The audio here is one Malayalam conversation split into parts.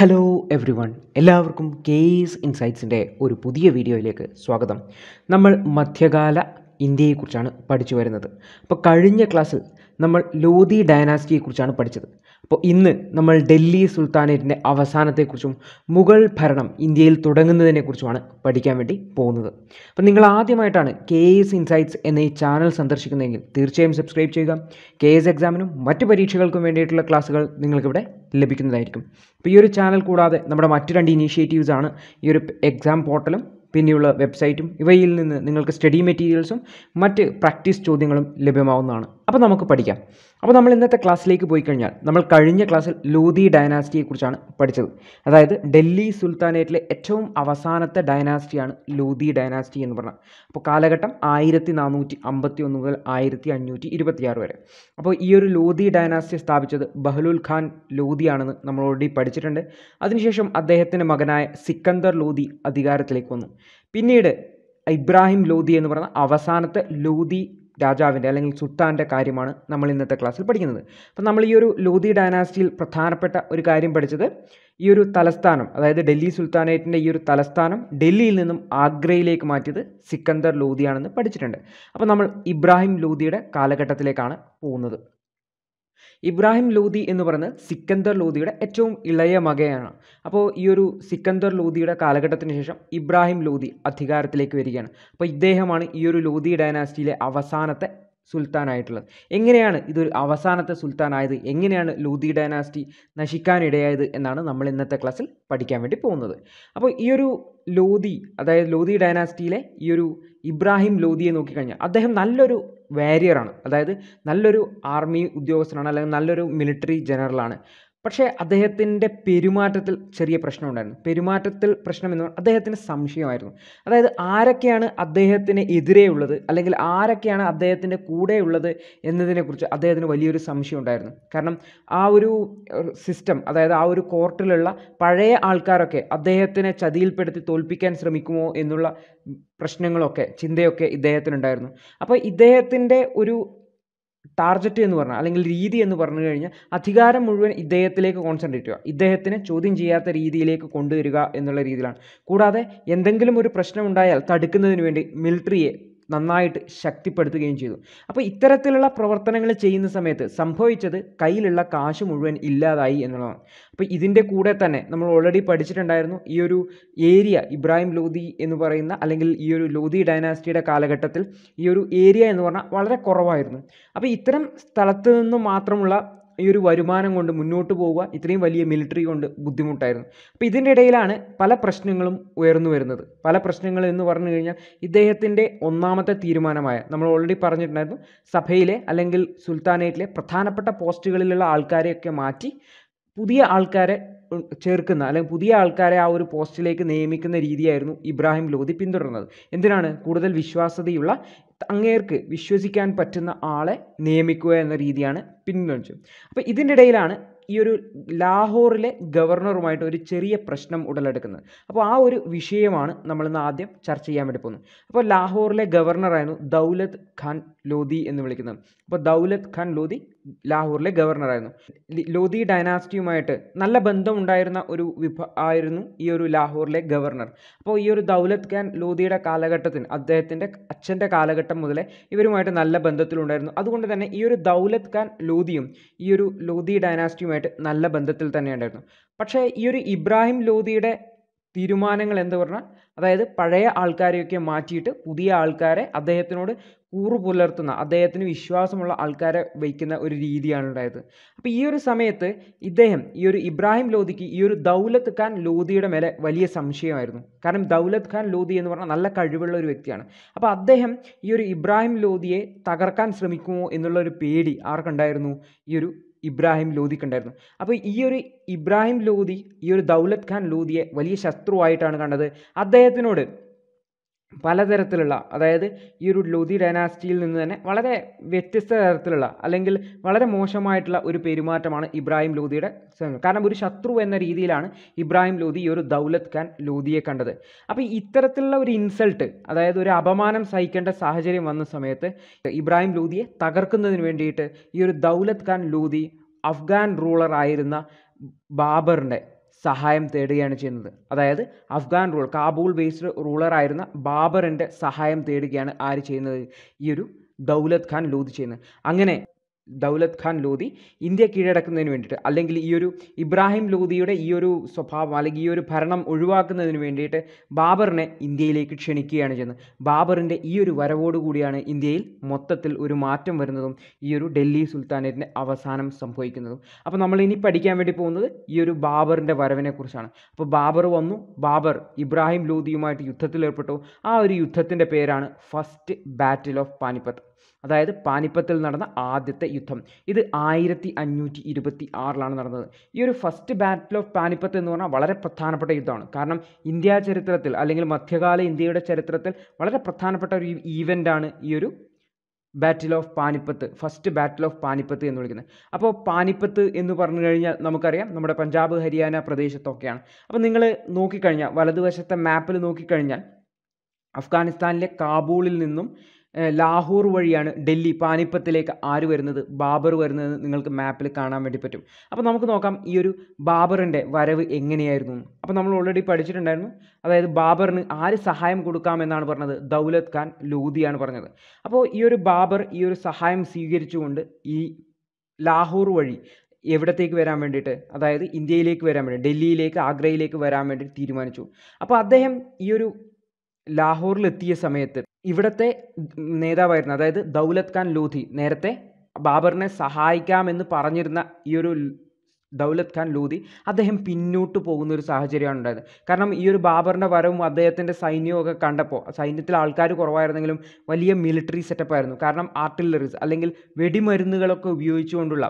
ഹലോ എവ്രി വൺ എല്ലാവർക്കും കേസ് ഇൻസൈറ്റ്സിൻ്റെ ഒരു പുതിയ വീഡിയോയിലേക്ക് സ്വാഗതം നമ്മൾ മധ്യകാല ഇന്ത്യയെക്കുറിച്ചാണ് പഠിച്ചു വരുന്നത് അപ്പോൾ കഴിഞ്ഞ ക്ലാസ്സിൽ നമ്മൾ ലോധി ഡയനാസ്റ്റിയെക്കുറിച്ചാണ് പഠിച്ചത് അപ്പോൾ ഇന്ന് നമ്മൾ ഡൽഹി സുൽത്താനേറ്റിൻ്റെ അവസാനത്തെക്കുറിച്ചും മുഗൾ ഭരണം ഇന്ത്യയിൽ തുടങ്ങുന്നതിനെക്കുറിച്ചുമാണ് പഠിക്കാൻ വേണ്ടി പോകുന്നത് അപ്പോൾ നിങ്ങൾ ആദ്യമായിട്ടാണ് കെ എസ് ഇൻസൈറ്റ്സ് എന്ന ഈ ചാനൽ സന്ദർശിക്കുന്നതെങ്കിൽ തീർച്ചയായും സബ്സ്ക്രൈബ് ചെയ്യുക കെ എസ് എക്സാമിനും മറ്റ് പരീക്ഷകൾക്കും വേണ്ടിയിട്ടുള്ള ക്ലാസ്സുകൾ നിങ്ങൾക്കിവിടെ ലഭിക്കുന്നതായിരിക്കും അപ്പോൾ ഈ ഒരു ചാനൽ കൂടാതെ നമ്മുടെ മറ്റു രണ്ട് ഇനീഷ്യേറ്റീവ്സാണ് ഈ ഒരു എക്സാം പോർട്ടലും പിന്നെയുള്ള വെബ്സൈറ്റും ഇവയിൽ നിന്ന് നിങ്ങൾക്ക് സ്റ്റഡി മെറ്റീരിയൽസും മറ്റ് പ്രാക്ടീസ് ചോദ്യങ്ങളും ലഭ്യമാവുന്നതാണ് അപ്പോൾ നമുക്ക് പഠിക്കാം അപ്പോൾ നമ്മൾ ഇന്നത്തെ ക്ലാസ്സിലേക്ക് പോയി കഴിഞ്ഞാൽ നമ്മൾ കഴിഞ്ഞ ക്ലാസ്സിൽ ലോധി ഡയനാസ്റ്റിയെക്കുറിച്ചാണ് പഠിച്ചത് അതായത് ഡൽഹി സുൽത്താനേറ്റിലെ ഏറ്റവും അവസാനത്തെ ഡയനാസ്റ്റിയാണ് ലോധി ഡയനാസ്റ്റി എന്ന് പറഞ്ഞാൽ അപ്പോൾ കാലഘട്ടം ആയിരത്തി നാനൂറ്റി അമ്പത്തി ഒന്ന് മുതൽ ആയിരത്തി അഞ്ഞൂറ്റി ഇരുപത്തിയാറ് വരെ അപ്പോൾ ഈ ഒരു ലോധി ഡയനാസ്റ്റി സ്ഥാപിച്ചത് ബഹ്ലുൽ ഖാൻ ലോധിയാണെന്ന് നമ്മൾ ഓൾറെഡി പഠിച്ചിട്ടുണ്ട് അതിനുശേഷം അദ്ദേഹത്തിൻ്റെ മകനായ സിക്കന്ദർ ലോധി അധികാരത്തിലേക്ക് വന്നു പിന്നീട് ഇബ്രാഹിം ലോധി എന്ന് പറഞ്ഞ അവസാനത്തെ ലോധി രാജാവിൻ്റെ അല്ലെങ്കിൽ സുൽത്താൻ്റെ കാര്യമാണ് നമ്മൾ ഇന്നത്തെ ക്ലാസ്സിൽ പഠിക്കുന്നത് അപ്പം നമ്മൾ ഈ ഒരു ലോധി ഡൈനാസ്റ്റിയിൽ പ്രധാനപ്പെട്ട ഒരു കാര്യം പഠിച്ചത് ഈ ഒരു തലസ്ഥാനം അതായത് ഡൽഹി സുൽത്താനേറ്റിൻ്റെ ഈ ഒരു തലസ്ഥാനം ഡൽഹിയിൽ നിന്നും ആഗ്രയിലേക്ക് മാറ്റിയത് സിക്കന്ദർ ലോധിയാണെന്ന് പഠിച്ചിട്ടുണ്ട് അപ്പോൾ നമ്മൾ ഇബ്രാഹിം ലോധിയുടെ കാലഘട്ടത്തിലേക്കാണ് പോകുന്നത് ഇബ്രാഹിം ലോധി എന്ന് പറയുന്നത് സിക്കന്ദർ ലോധിയുടെ ഏറ്റവും ഇളയ മകയാണ് അപ്പോൾ ഈ ഒരു സിക്കന്ദർ ലോധിയുടെ കാലഘട്ടത്തിന് ശേഷം ഇബ്രാഹിം ലോധി അധികാരത്തിലേക്ക് വരികയാണ് അപ്പോൾ ഇദ്ദേഹമാണ് ഈ ഒരു ലോധി ഡയനാസ്റ്റിയിലെ അവസാനത്തെ സുൽത്താനായിട്ടുള്ളത് എങ്ങനെയാണ് ഇതൊരു അവസാനത്തെ സുൽത്താനായത് എങ്ങനെയാണ് ലൂതി ഡൈനാസ്റ്റി നശിക്കാനിടയായത് എന്നാണ് നമ്മൾ ഇന്നത്തെ ക്ലാസ്സിൽ പഠിക്കാൻ വേണ്ടി പോകുന്നത് അപ്പോൾ ഈ ഒരു ലോധി അതായത് ലോധി ഡൈനാസ്റ്റിയിലെ ഈ ഒരു ഇബ്രാഹിം ലോധിയെ നോക്കിക്കഴിഞ്ഞാൽ അദ്ദേഹം നല്ലൊരു വാരിയറാണ് അതായത് നല്ലൊരു ആർമി ഉദ്യോഗസ്ഥനാണ് അല്ലെങ്കിൽ നല്ലൊരു മിലിറ്ററി ജനറലാണ് പക്ഷേ അദ്ദേഹത്തിൻ്റെ പെരുമാറ്റത്തിൽ ചെറിയ പ്രശ്നമുണ്ടായിരുന്നു പെരുമാറ്റത്തിൽ പ്രശ്നം എന്ന് പറഞ്ഞാൽ അദ്ദേഹത്തിന് സംശയമായിരുന്നു അതായത് ആരൊക്കെയാണ് അദ്ദേഹത്തിന് എതിരെയുള്ളത് അല്ലെങ്കിൽ ആരൊക്കെയാണ് അദ്ദേഹത്തിൻ്റെ കൂടെയുള്ളത് എന്നതിനെക്കുറിച്ച് അദ്ദേഹത്തിന് വലിയൊരു സംശയം ഉണ്ടായിരുന്നു കാരണം ആ ഒരു സിസ്റ്റം അതായത് ആ ഒരു കോർട്ടിലുള്ള പഴയ ആൾക്കാരൊക്കെ അദ്ദേഹത്തിനെ ചതിയിൽപ്പെടുത്തി തോൽപ്പിക്കാൻ ശ്രമിക്കുമോ എന്നുള്ള പ്രശ്നങ്ങളൊക്കെ ചിന്തയൊക്കെ ഇദ്ദേഹത്തിനുണ്ടായിരുന്നു അപ്പോൾ ഇദ്ദേഹത്തിൻ്റെ ഒരു ടാർജറ്റ് എന്ന് പറഞ്ഞാൽ അല്ലെങ്കിൽ രീതി എന്ന് പറഞ്ഞു കഴിഞ്ഞാൽ അധികാരം മുഴുവൻ ഇദ്ദേഹത്തിലേക്ക് കോൺസെൻട്രേറ്റ് ചെയ്യുക ഇദ്ദേഹത്തിന് ചോദ്യം ചെയ്യാത്ത രീതിയിലേക്ക് കൊണ്ടുവരിക എന്നുള്ള രീതിയിലാണ് കൂടാതെ എന്തെങ്കിലും ഒരു പ്രശ്നം ഉണ്ടായാൽ തടുക്കുന്നതിന് വേണ്ടി മിലിറ്ററിയെ നന്നായിട്ട് ശക്തിപ്പെടുത്തുകയും ചെയ്തു അപ്പോൾ ഇത്തരത്തിലുള്ള പ്രവർത്തനങ്ങൾ ചെയ്യുന്ന സമയത്ത് സംഭവിച്ചത് കയ്യിലുള്ള കാശ് മുഴുവൻ ഇല്ലാതായി എന്നുള്ളതാണ് അപ്പോൾ ഇതിൻ്റെ കൂടെ തന്നെ നമ്മൾ ഓൾറെഡി പഠിച്ചിട്ടുണ്ടായിരുന്നു ഈ ഒരു ഏരിയ ഇബ്രാഹിം ലോധി എന്ന് പറയുന്ന അല്ലെങ്കിൽ ഈ ഒരു ലോധി ഡൈനാസ്റ്റിയുടെ കാലഘട്ടത്തിൽ ഈ ഒരു ഏരിയ എന്ന് പറഞ്ഞാൽ വളരെ കുറവായിരുന്നു അപ്പോൾ ഇത്തരം സ്ഥലത്ത് നിന്ന് മാത്രമുള്ള ഈ ഒരു വരുമാനം കൊണ്ട് മുന്നോട്ട് പോവുക ഇത്രയും വലിയ മിലിറ്ററി കൊണ്ട് ബുദ്ധിമുട്ടായിരുന്നു അപ്പോൾ ഇതിൻ്റെ ഇടയിലാണ് പല പ്രശ്നങ്ങളും ഉയർന്നു വരുന്നത് പല പ്രശ്നങ്ങൾ എന്ന് പറഞ്ഞു കഴിഞ്ഞാൽ ഇദ്ദേഹത്തിൻ്റെ ഒന്നാമത്തെ തീരുമാനമായ നമ്മൾ ഓൾറെഡി പറഞ്ഞിട്ടുണ്ടായിരുന്നു സഭയിലെ അല്ലെങ്കിൽ സുൽത്താനേറ്റിലെ പ്രധാനപ്പെട്ട പോസ്റ്റുകളിലുള്ള ആൾക്കാരെയൊക്കെ മാറ്റി പുതിയ ആൾക്കാരെ ചേർക്കുന്ന അല്ലെങ്കിൽ പുതിയ ആൾക്കാരെ ആ ഒരു പോസ്റ്റിലേക്ക് നിയമിക്കുന്ന രീതിയായിരുന്നു ഇബ്രാഹിം ലോധി പിന്തുടർന്നത് എന്തിനാണ് കൂടുതൽ വിശ്വാസ്യതയുള്ള അങ്ങേർക്ക് വിശ്വസിക്കാൻ പറ്റുന്ന ആളെ നിയമിക്കുക എന്ന രീതിയാണ് പിന്തുണച്ചത് അപ്പോൾ ഇതിനിടയിലാണ് ഈ ഒരു ലാഹോറിലെ ഗവർണറുമായിട്ട് ഒരു ചെറിയ പ്രശ്നം ഉടലെടുക്കുന്നത് അപ്പോൾ ആ ഒരു വിഷയമാണ് നമ്മൾ ഇന്ന് ആദ്യം ചർച്ച ചെയ്യാൻ വേണ്ടി പോകുന്നത് അപ്പോൾ ലാഹോറിലെ ഗവർണറായിരുന്നു ദൗലത് ഖാൻ ലോധി എന്ന് വിളിക്കുന്നത് അപ്പോൾ ദൗലത് ഖാൻ ലോധി ലാഹോറിലെ ഗവർണറായിരുന്നു ലോധി ഡൈനാസ്റ്റിയുമായിട്ട് നല്ല ബന്ധമുണ്ടായിരുന്ന ഒരു വിഭ ആയിരുന്നു ഈ ഒരു ലാഹോറിലെ ഗവർണർ അപ്പോൾ ഈ ഒരു ദൗലത് ഖാൻ ലോധിയുടെ കാലഘട്ടത്തിൽ അദ്ദേഹത്തിൻ്റെ അച്ഛൻ്റെ കാലഘട്ടം മുതലേ ഇവരുമായിട്ട് നല്ല ബന്ധത്തിലുണ്ടായിരുന്നു അതുകൊണ്ട് തന്നെ ഈ ഒരു ദൗലത് ഖാൻ ലോധിയും ഈ ഒരു ലോധി ഡൈനാസ്റ്റിയുമായിട്ട് ടീമുമായിട്ട് നല്ല ബന്ധത്തിൽ തന്നെ ഉണ്ടായിരുന്നു പക്ഷേ ഈ ഒരു ഇബ്രാഹിം ലോധിയുടെ തീരുമാനങ്ങൾ എന്ന് പറഞ്ഞാൽ അതായത് പഴയ ആൾക്കാരെയൊക്കെ മാറ്റിയിട്ട് പുതിയ ആൾക്കാരെ അദ്ദേഹത്തിനോട് കൂറു പുലർത്തുന്ന അദ്ദേഹത്തിന് വിശ്വാസമുള്ള ആൾക്കാരെ വയ്ക്കുന്ന ഒരു രീതിയാണ് ഉണ്ടായത് അപ്പോൾ ഈ ഒരു സമയത്ത് ഇദ്ദേഹം ഈ ഒരു ഇബ്രാഹിം ലോധിക്ക് ഈ ഒരു ദൗലത്ത് ഖാൻ ലോധിയുടെ മേലെ വലിയ സംശയമായിരുന്നു കാരണം ദൗലത്ത് ഖാൻ ലോധി എന്ന് പറഞ്ഞാൽ നല്ല കഴിവുള്ള ഒരു വ്യക്തിയാണ് അപ്പോൾ അദ്ദേഹം ഈ ഒരു ഇബ്രാഹിം ലോധിയെ തകർക്കാൻ ശ്രമിക്കുമോ എന്നുള്ള ഒരു പേടി ആർക്കുണ്ടായിരുന്നു ഈ ഒരു ഇബ്രാഹിം ലോദിക്കുണ്ടായിരുന്നു അപ്പോൾ ഈ ഒരു ഇബ്രാഹിം ലോദി ഈ ഒരു ദൗലത് ഖാൻ ലോദിയെ വലിയ ശത്രുവായിട്ടാണ് കണ്ടത് അദ്ദേഹത്തിനോട് പലതരത്തിലുള്ള അതായത് ഈ ഒരു ലോധി ഡൈനാസ്റ്റിയിൽ നിന്ന് തന്നെ വളരെ വ്യത്യസ്ത തരത്തിലുള്ള അല്ലെങ്കിൽ വളരെ മോശമായിട്ടുള്ള ഒരു പെരുമാറ്റമാണ് ഇബ്രാഹിം ലോധിയുടെ കാരണം ഒരു ശത്രു എന്ന രീതിയിലാണ് ഇബ്രാഹിം ലോധി ഈ ഒരു ദൗലത്ത് ഖാൻ ലോധിയെ കണ്ടത് അപ്പോൾ ഇത്തരത്തിലുള്ള ഒരു ഇൻസൾട്ട് അതായത് ഒരു അപമാനം സഹിക്കേണ്ട സാഹചര്യം വന്ന സമയത്ത് ഇബ്രാഹിം ലോധിയെ തകർക്കുന്നതിന് വേണ്ടിയിട്ട് ഈ ഒരു ദൗലത്ത് ഖാൻ ലോധി അഫ്ഗാൻ റൂളർ ആയിരുന്ന ബാബറിൻ്റെ സഹായം തേടുകയാണ് ചെയ്യുന്നത് അതായത് അഫ്ഗാൻ റൂൾ കാബൂൾ ബേസ്ഡ് റൂളറായിരുന്ന ബാബറിൻ്റെ സഹായം തേടുകയാണ് ആര് ചെയ്യുന്നത് ഈ ഒരു ദൗലത് ഖാൻ ലൂത് ചെയ്യുന്നത് അങ്ങനെ ദൗലത് ഖാൻ ലോധി ഇന്ത്യ കീഴടക്കുന്നതിന് വേണ്ടിയിട്ട് അല്ലെങ്കിൽ ഈ ഒരു ഇബ്രാഹിം ലോധിയുടെ ഈ ഒരു സ്വഭാവം അല്ലെങ്കിൽ ഈ ഒരു ഭരണം ഒഴിവാക്കുന്നതിന് വേണ്ടിയിട്ട് ബാബറിനെ ഇന്ത്യയിലേക്ക് ക്ഷണിക്കുകയാണ് ചെയ്യുന്നത് ബാബറിൻ്റെ ഈ ഒരു വരവോടുകൂടിയാണ് ഇന്ത്യയിൽ മൊത്തത്തിൽ ഒരു മാറ്റം വരുന്നതും ഈ ഒരു ഡൽഹി സുൽത്താനേറ്റിൻ്റെ അവസാനം സംഭവിക്കുന്നതും അപ്പോൾ നമ്മൾ ഇനി പഠിക്കാൻ വേണ്ടി പോകുന്നത് ഈ ഒരു ബാബറിൻ്റെ വരവിനെക്കുറിച്ചാണ് അപ്പോൾ ബാബർ വന്നു ബാബർ ഇബ്രാഹിം ലോധിയുമായിട്ട് യുദ്ധത്തിലേർപ്പെട്ടു ആ ഒരു യുദ്ധത്തിൻ്റെ പേരാണ് ഫസ്റ്റ് ബാറ്റിൽ ഓഫ് പാനിപ്പത്ത് അതായത് പാനിപ്പത്തിൽ നടന്ന ആദ്യത്തെ യുദ്ധം ഇത് ആയിരത്തി അഞ്ഞൂറ്റി ഇരുപത്തി ആറിലാണ് നടന്നത് ഈ ഒരു ഫസ്റ്റ് ബാറ്റിൽ ഓഫ് പാനിപ്പത്ത് എന്ന് പറഞ്ഞാൽ വളരെ പ്രധാനപ്പെട്ട യുദ്ധമാണ് കാരണം ഇന്ത്യ ചരിത്രത്തിൽ അല്ലെങ്കിൽ മധ്യകാല ഇന്ത്യയുടെ ചരിത്രത്തിൽ വളരെ പ്രധാനപ്പെട്ട ഒരു ആണ് ഈ ഒരു battle of Panipat first battle of Panipat എന്ന് വിളിക്കുന്നത് അപ്പോൾ പാനിപ്പത്ത് എന്ന് പറഞ്ഞു കഴിഞ്ഞാൽ നമുക്കറിയാം നമ്മുടെ പഞ്ചാബ് ഹരിയാന പ്രദേശത്തൊക്കെയാണ് അപ്പോൾ നിങ്ങൾ നോക്കിക്കഴിഞ്ഞാൽ വലതുവശത്തെ മാപ്പിൽ നോക്കിക്കഴിഞ്ഞാൽ അഫ്ഗാനിസ്ഥാനിലെ കാബൂളിൽ നിന്നും ലാഹോർ വഴിയാണ് ഡൽഹി പാനിപ്പത്തിലേക്ക് ആര് വരുന്നത് ബാബർ വരുന്നത് നിങ്ങൾക്ക് മാപ്പിൽ കാണാൻ വേണ്ടി പറ്റും അപ്പോൾ നമുക്ക് നോക്കാം ഈ ഒരു ബാബറിൻ്റെ വരവ് എങ്ങനെയായിരുന്നു അപ്പോൾ നമ്മൾ ഓൾറെഡി പഠിച്ചിട്ടുണ്ടായിരുന്നു അതായത് ബാബറിന് ആര് സഹായം കൊടുക്കാമെന്നാണ് പറഞ്ഞത് ദൗലത് ഖാൻ ലോധിയാണ് പറഞ്ഞത് അപ്പോൾ ഈ ഒരു ബാബർ ഈ ഒരു സഹായം സ്വീകരിച്ചുകൊണ്ട് ഈ ലാഹോർ വഴി എവിടത്തേക്ക് വരാൻ വേണ്ടിയിട്ട് അതായത് ഇന്ത്യയിലേക്ക് വരാൻ വേണ്ടി ഡൽഹിയിലേക്ക് ആഗ്രയിലേക്ക് വരാൻ വേണ്ടി തീരുമാനിച്ചു അപ്പോൾ അദ്ദേഹം ഈ ഒരു ലാഹോറിലെത്തിയ സമയത്ത് ഇവിടുത്തെ നേതാവായിരുന്നു അതായത് ദൗലത് ഖാൻ ലോധി നേരത്തെ ബാബറിനെ സഹായിക്കാമെന്ന് പറഞ്ഞിരുന്ന ഈ ഒരു ദൗലത് ഖാൻ ലോധി അദ്ദേഹം പിന്നോട്ട് പോകുന്ന ഒരു സാഹചര്യമാണ് ഉണ്ടായത് കാരണം ഈ ഒരു ബാബറിൻ്റെ വരവും അദ്ദേഹത്തിൻ്റെ സൈന്യമൊക്കെ കണ്ടപ്പോൾ സൈന്യത്തിൽ ആൾക്കാർ കുറവായിരുന്നെങ്കിലും വലിയ മിലിറ്ററി സെറ്റപ്പായിരുന്നു ആയിരുന്നു കാരണം ആർട്ടില്ലറീസ് അല്ലെങ്കിൽ വെടിമരുന്നുകളൊക്കെ ഉപയോഗിച്ചുകൊണ്ടുള്ള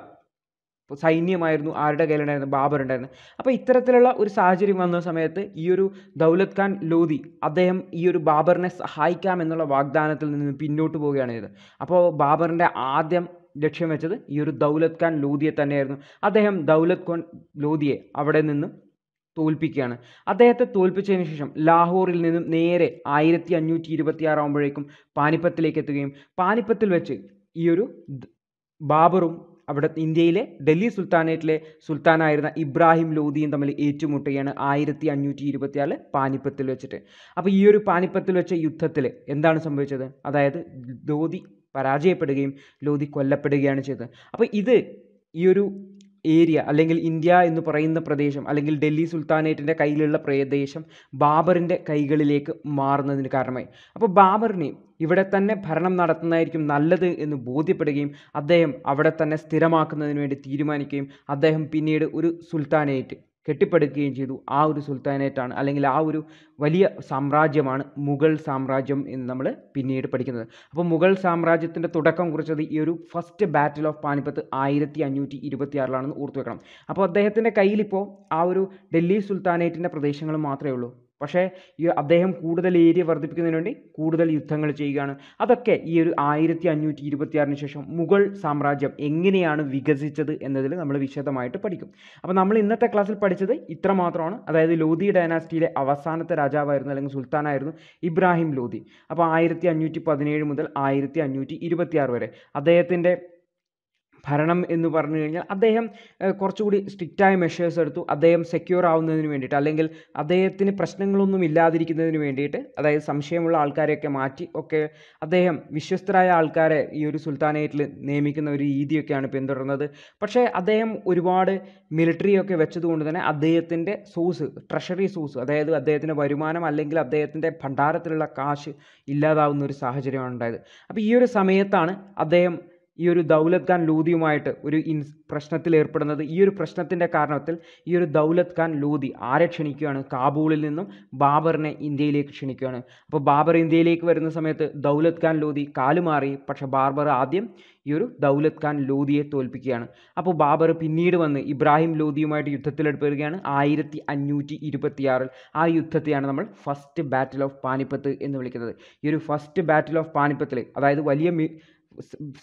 സൈന്യമായിരുന്നു ആരുടെ കയ്യിലുണ്ടായിരുന്നു ബാബർ ഉണ്ടായിരുന്നു അപ്പോൾ ഇത്തരത്തിലുള്ള ഒരു സാഹചര്യം വന്ന സമയത്ത് ഈ ഒരു ദൗലത് ഖാൻ ലോധി അദ്ദേഹം ഈ ഒരു ബാബറിനെ സഹായിക്കാം എന്നുള്ള വാഗ്ദാനത്തിൽ നിന്ന് പിന്നോട്ട് പോവുകയാണ് ചെയ്തത് അപ്പോൾ ബാബറിൻ്റെ ആദ്യം ലക്ഷ്യം വെച്ചത് ഈ ഒരു ദൗലത് ഖാൻ ലോധിയെ തന്നെയായിരുന്നു അദ്ദേഹം ദൗലത് ഖാൻ ലോധിയെ അവിടെ നിന്ന് തോൽപ്പിക്കുകയാണ് അദ്ദേഹത്തെ തോൽപ്പിച്ചതിന് ശേഷം ലാഹോറിൽ നിന്നും നേരെ ആയിരത്തി അഞ്ഞൂറ്റി ഇരുപത്തി ആറാകുമ്പോഴേക്കും പാനിപ്പത്തിലേക്ക് എത്തുകയും പാനിപ്പത്തിൽ വെച്ച് ഈ ഒരു ബാബറും അവിടെ ഇന്ത്യയിലെ ഡൽഹി സുൽത്താനേറ്റിലെ സുൽത്താനായിരുന്ന ഇബ്രാഹിം ലോധിയും തമ്മിൽ ഏറ്റുമുട്ടുകയാണ് ആയിരത്തി അഞ്ഞൂറ്റി ഇരുപത്തിയാല് പാനിപ്പത്തിൽ വെച്ചിട്ട് അപ്പോൾ ഈ ഒരു പാനിപ്പത്തിൽ വെച്ച യുദ്ധത്തിൽ എന്താണ് സംഭവിച്ചത് അതായത് ലോധി പരാജയപ്പെടുകയും ലോധി കൊല്ലപ്പെടുകയാണ് ചെയ്തത് അപ്പോൾ ഇത് ഈ ഒരു ഏരിയ അല്ലെങ്കിൽ ഇന്ത്യ എന്ന് പറയുന്ന പ്രദേശം അല്ലെങ്കിൽ ഡൽഹി സുൽത്താനേറ്റിൻ്റെ കയ്യിലുള്ള പ്രദേശം ബാബറിൻ്റെ കൈകളിലേക്ക് മാറുന്നതിന് കാരണമായി അപ്പോൾ ബാബറിനെ ഇവിടെ തന്നെ ഭരണം നടത്തുന്നതായിരിക്കും നല്ലത് എന്ന് ബോധ്യപ്പെടുകയും അദ്ദേഹം അവിടെ തന്നെ സ്ഥിരമാക്കുന്നതിന് വേണ്ടി തീരുമാനിക്കുകയും അദ്ദേഹം പിന്നീട് ഒരു സുൽത്താനേറ്റ് കെട്ടിപ്പടുക്കുകയും ചെയ്തു ആ ഒരു സുൽത്താനേറ്റാണ് അല്ലെങ്കിൽ ആ ഒരു വലിയ സാമ്രാജ്യമാണ് മുഗൾ സാമ്രാജ്യം എന്ന് നമ്മൾ പിന്നീട് പഠിക്കുന്നത് അപ്പോൾ മുഗൾ സാമ്രാജ്യത്തിൻ്റെ തുടക്കം കുറിച്ചത് ഈ ഒരു ഫസ്റ്റ് ബാറ്റിൽ ഓഫ് പാനിപ്പത്ത് ആയിരത്തി അഞ്ഞൂറ്റി ഇരുപത്തി ആറിലാണെന്ന് ഓർത്തു വെക്കണം അപ്പോൾ അദ്ദേഹത്തിൻ്റെ കയ്യിലിപ്പോൾ ആ ഒരു ഡൽഹി സുൽത്താനേറ്റിൻ്റെ പ്രദേശങ്ങൾ മാത്രമേ ഉള്ളൂ പക്ഷേ ഈ അദ്ദേഹം കൂടുതൽ ഏരിയ വർദ്ധിപ്പിക്കുന്നതിന് വേണ്ടി കൂടുതൽ യുദ്ധങ്ങൾ ചെയ്യുകയാണ് അതൊക്കെ ഈ ഒരു ആയിരത്തി അഞ്ഞൂറ്റി ഇരുപത്തിയാറിന് ശേഷം മുഗൾ സാമ്രാജ്യം എങ്ങനെയാണ് വികസിച്ചത് എന്നതിൽ നമ്മൾ വിശദമായിട്ട് പഠിക്കും അപ്പോൾ നമ്മൾ ഇന്നത്തെ ക്ലാസ്സിൽ പഠിച്ചത് ഇത്ര മാത്രമാണ് അതായത് ലോധി ഡയനാസ്റ്റിയിലെ അവസാനത്തെ രാജാവായിരുന്നു അല്ലെങ്കിൽ സുൽത്താനായിരുന്നു ഇബ്രാഹിം ലോധി അപ്പോൾ ആയിരത്തി അഞ്ഞൂറ്റി പതിനേഴ് മുതൽ ആയിരത്തി അഞ്ഞൂറ്റി ഇരുപത്തിയാറ് വരെ അദ്ദേഹത്തിൻ്റെ ഭരണം എന്ന് പറഞ്ഞു കഴിഞ്ഞാൽ അദ്ദേഹം കുറച്ചുകൂടി സ്ട്രിക്റ്റായ മെഷേഴ്സ് എടുത്തു അദ്ദേഹം സെക്യൂർ ആവുന്നതിന് വേണ്ടിയിട്ട് അല്ലെങ്കിൽ അദ്ദേഹത്തിന് പ്രശ്നങ്ങളൊന്നും ഇല്ലാതിരിക്കുന്നതിന് വേണ്ടിയിട്ട് അതായത് സംശയമുള്ള ആൾക്കാരെയൊക്കെ മാറ്റി ഒക്കെ അദ്ദേഹം വിശ്വസ്തരായ ആൾക്കാരെ ഈ ഒരു സുൽത്താനേറ്റിൽ നിയമിക്കുന്ന ഒരു രീതിയൊക്കെയാണ് പിന്തുടർന്നത് പക്ഷേ അദ്ദേഹം ഒരുപാട് മിലിറ്ററിയൊക്കെ വെച്ചതുകൊണ്ട് തന്നെ അദ്ദേഹത്തിൻ്റെ സോഴ്സ് ട്രഷറി സോഴ്സ് അതായത് അദ്ദേഹത്തിൻ്റെ വരുമാനം അല്ലെങ്കിൽ അദ്ദേഹത്തിൻ്റെ ഭണ്ഡാരത്തിലുള്ള കാശ് ഇല്ലാതാവുന്ന ഒരു സാഹചര്യമാണ് ഉണ്ടായത് അപ്പോൾ ഈ ഒരു സമയത്താണ് അദ്ദേഹം ഈ ഒരു ദൗലത് ഖാൻ ലൂദിയുമായിട്ട് ഒരു ഇൻ പ്രശ്നത്തിൽ ഏർപ്പെടുന്നത് ഈ ഒരു പ്രശ്നത്തിൻ്റെ കാരണത്തിൽ ഈ ഒരു ദൗലത് ഖാൻ ലൂദി ആരെ ക്ഷണിക്കുകയാണ് കാബൂളിൽ നിന്നും ബാബറിനെ ഇന്ത്യയിലേക്ക് ക്ഷണിക്കുകയാണ് അപ്പോൾ ബാബർ ഇന്ത്യയിലേക്ക് വരുന്ന സമയത്ത് ദൗലത് ഖാൻ ലൂദി കാലുമാറി പക്ഷെ ബാബർ ആദ്യം ഈ ഒരു ദൗലത് ഖാൻ ലൂതിയെ തോൽപ്പിക്കുകയാണ് അപ്പോൾ ബാബർ പിന്നീട് വന്ന് ഇബ്രാഹിം ലോധിയുമായിട്ട് യുദ്ധത്തിലെടുപ്പെടുകയാണ് ആയിരത്തി അഞ്ഞൂറ്റി ഇരുപത്തിയാറിൽ ആ യുദ്ധത്തെയാണ് നമ്മൾ ഫസ്റ്റ് ബാറ്റിൽ ഓഫ് പാനിപ്പത്ത് എന്ന് വിളിക്കുന്നത് ഈ ഒരു ഫസ്റ്റ് ബാറ്റിൽ ഓഫ് പാനിപ്പത്തിൽ അതായത് വലിയ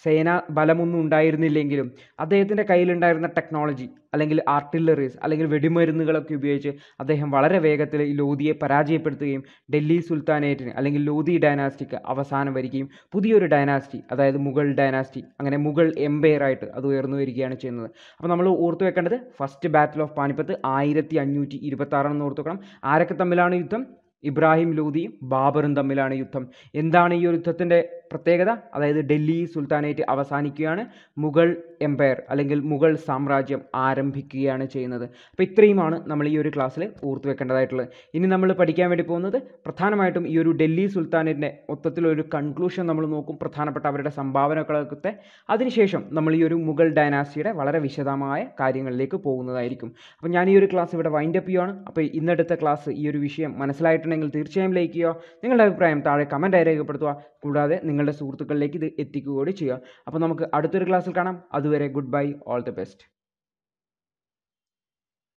സേന ബലമൊന്നും ഉണ്ടായിരുന്നില്ലെങ്കിലും അദ്ദേഹത്തിൻ്റെ കയ്യിലുണ്ടായിരുന്ന ടെക്നോളജി അല്ലെങ്കിൽ ആർട്ടില്ലറീസ് അല്ലെങ്കിൽ വെടിമരുന്നുകളൊക്കെ ഉപയോഗിച്ച് അദ്ദേഹം വളരെ വേഗത്തിൽ ഈ ലോധിയെ പരാജയപ്പെടുത്തുകയും ഡൽഹി സുൽത്താനേറ്റിന് അല്ലെങ്കിൽ ലോധി ഡൈനാസ്റ്റിക്ക് അവസാനം വരികയും പുതിയൊരു ഡൈനാസ്റ്റി അതായത് മുഗൾ ഡൈനാസ്റ്റി അങ്ങനെ മുഗൾ empire ആയിട്ട് അത് ഉയർന്നു വരികയാണ് ചെയ്യുന്നത് അപ്പോൾ നമ്മൾ ഓർത്തു വെക്കേണ്ടത് ഫസ്റ്റ് ബാറ്റിൽ ഓഫ് പാനിപ്പത്ത് ആയിരത്തി അഞ്ഞൂറ്റി ഇരുപത്തി ഓർത്തു വെക്കണം ആരൊക്കെ തമ്മിലാണ് യുദ്ധം ഇബ്രാഹിം ലോധിയും ബാബറും തമ്മിലാണ് യുദ്ധം എന്താണ് ഈ ഒരു യുദ്ധത്തിൻ്റെ പ്രത്യേകത അതായത് ഡൽഹി സുൽത്താനേറ്റ് അവസാനിക്കുകയാണ് മുഗൾ എംപയർ അല്ലെങ്കിൽ മുഗൾ സാമ്രാജ്യം ആരംഭിക്കുകയാണ് ചെയ്യുന്നത് അപ്പോൾ ഇത്രയുമാണ് നമ്മൾ ഈ ഒരു ക്ലാസ്സിൽ ഓർത്ത് വെക്കേണ്ടതായിട്ടുള്ളത് ഇനി നമ്മൾ പഠിക്കാൻ വേണ്ടി പോകുന്നത് പ്രധാനമായിട്ടും ഈ ഒരു ഡൽഹി സുൽത്താനേറ്റിൻ്റെ മൊത്തത്തിലൊരു കൺക്ലൂഷൻ നമ്മൾ നോക്കും പ്രധാനപ്പെട്ട അവരുടെ സംഭാവനകളൊക്കെ അതിനുശേഷം നമ്മൾ ഈ ഒരു മുഗൾ ഡയനാസിയുടെ വളരെ വിശദമായ കാര്യങ്ങളിലേക്ക് പോകുന്നതായിരിക്കും അപ്പോൾ ഞാൻ ഈ ഒരു ക്ലാസ് ഇവിടെ വൈൻഡ് അപ്പ് ചെയ്യുകയാണ് അപ്പോൾ ഇന്നെടുത്ത ക്ലാസ് ഈ ഒരു വിഷയം മനസ്സിലായിട്ടുണ്ടെങ്കിൽ തീർച്ചയായും ലൈക്ക് ചെയ്യുക നിങ്ങളുടെ അഭിപ്രായം താഴെ കമൻറ്റായി രേഖപ്പെടുത്തുക കൂടാതെ നിങ്ങൾ നിങ്ങളുടെ സുഹൃത്തുക്കളിലേക്ക് ഇത് എത്തിക്കുക കൂടി ചെയ്യുക അപ്പോൾ നമുക്ക് അടുത്തൊരു ക്ലാസ്സിൽ കാണാം അതുവരെ good bye all the best